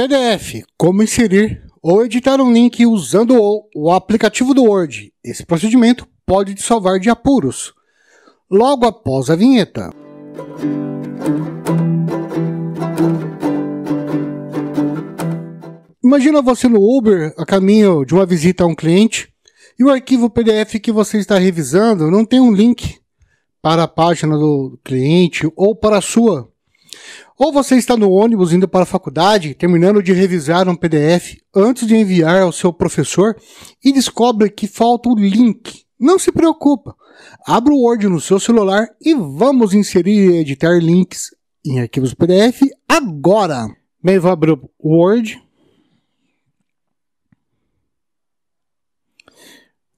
PDF, como inserir ou editar um link usando o, o aplicativo do Word. Esse procedimento pode te salvar de apuros. Logo após a vinheta. Imagina você no Uber a caminho de uma visita a um cliente e o arquivo PDF que você está revisando não tem um link para a página do cliente ou para a sua ou você está no ônibus indo para a faculdade, terminando de revisar um PDF antes de enviar ao seu professor e descobre que falta o link. Não se preocupa. Abra o Word no seu celular e vamos inserir e editar links em arquivos PDF agora. Bem, vou abrir o Word.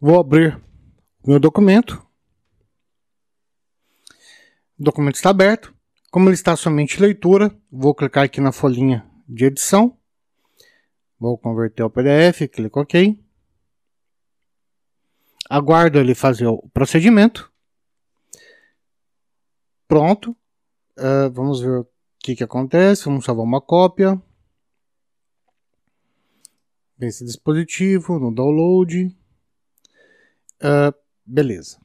Vou abrir meu documento. O documento está aberto. Como ele está somente leitura, vou clicar aqui na folhinha de edição. Vou converter ao PDF, clico OK. Aguardo ele fazer o procedimento. Pronto. Uh, vamos ver o que, que acontece. Vamos salvar uma cópia. Nesse dispositivo, no download. Uh, beleza.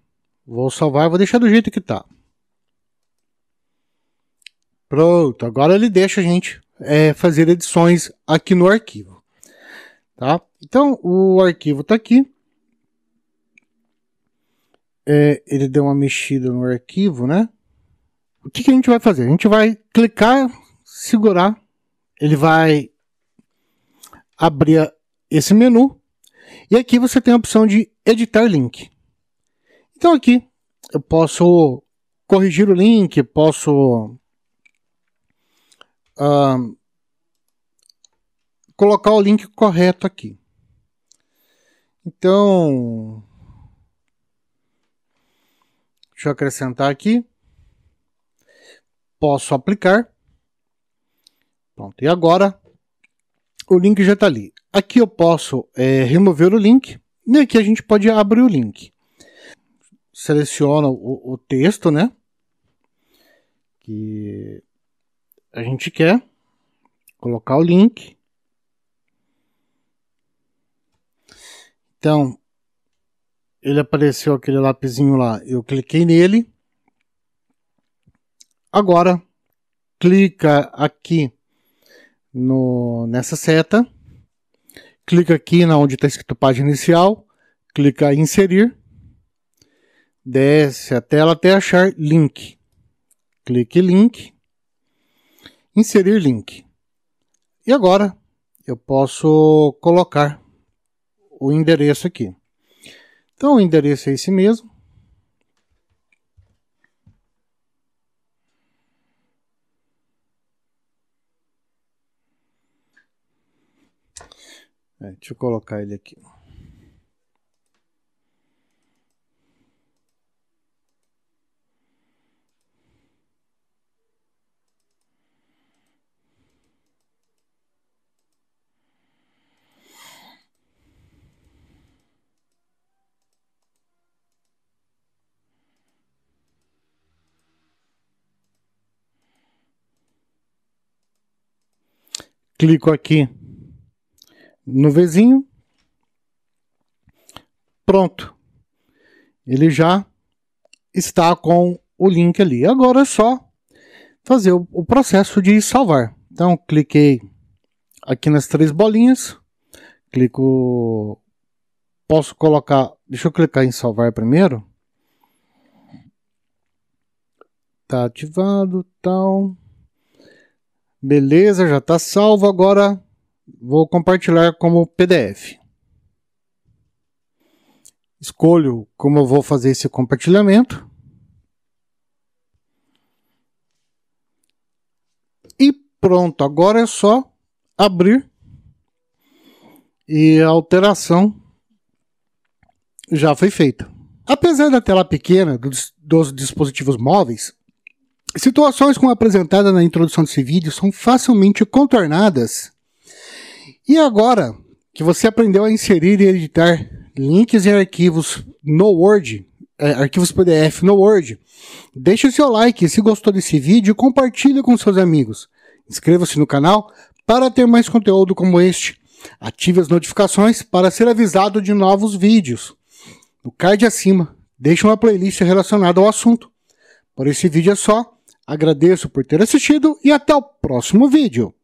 Vou salvar, vou deixar do jeito que está. Pronto, agora ele deixa a gente é, fazer edições aqui no arquivo. Tá? Então, o arquivo está aqui. É, ele deu uma mexida no arquivo, né? O que, que a gente vai fazer? A gente vai clicar, segurar, ele vai abrir esse menu. E aqui você tem a opção de editar link. Então aqui eu posso corrigir o link, posso uh, colocar o link correto aqui. Então, deixa eu acrescentar aqui. Posso aplicar. Pronto, e agora o link já está ali. Aqui eu posso é, remover o link e aqui a gente pode abrir o link. Seleciona o, o texto, né? Que a gente quer colocar o link. Então, ele apareceu aquele lapisinho lá, eu cliquei nele. Agora, clica aqui no, nessa seta, clica aqui na onde está escrito página inicial, clica em inserir, desce a tela até achar link. Clique link. Inserir link. E agora eu posso colocar o endereço aqui. Então o endereço é esse mesmo. É, deixa eu colocar ele aqui. clico aqui no vizinho. Pronto. Ele já está com o link ali. Agora é só fazer o, processo de salvar. Então, cliquei aqui nas três bolinhas. Clico. Posso colocar. Deixa eu clicar em salvar primeiro. Tá ativado, tal. Beleza, já está salvo. Agora vou compartilhar como PDF. Escolho como eu vou fazer esse compartilhamento. E pronto, agora é só abrir e a alteração já foi feita. Apesar da tela pequena dos, dos dispositivos móveis, Situações como apresentada na introdução desse vídeo são facilmente contornadas. E agora que você aprendeu a inserir e editar links e arquivos no Word, é, arquivos PDF no Word, deixe o seu like se gostou desse vídeo, compartilhe com seus amigos. Inscreva-se no canal para ter mais conteúdo como este. Ative as notificações para ser avisado de novos vídeos. No card acima, deixe uma playlist relacionada ao assunto. Por esse vídeo é só. Agradeço por ter assistido e até o próximo vídeo.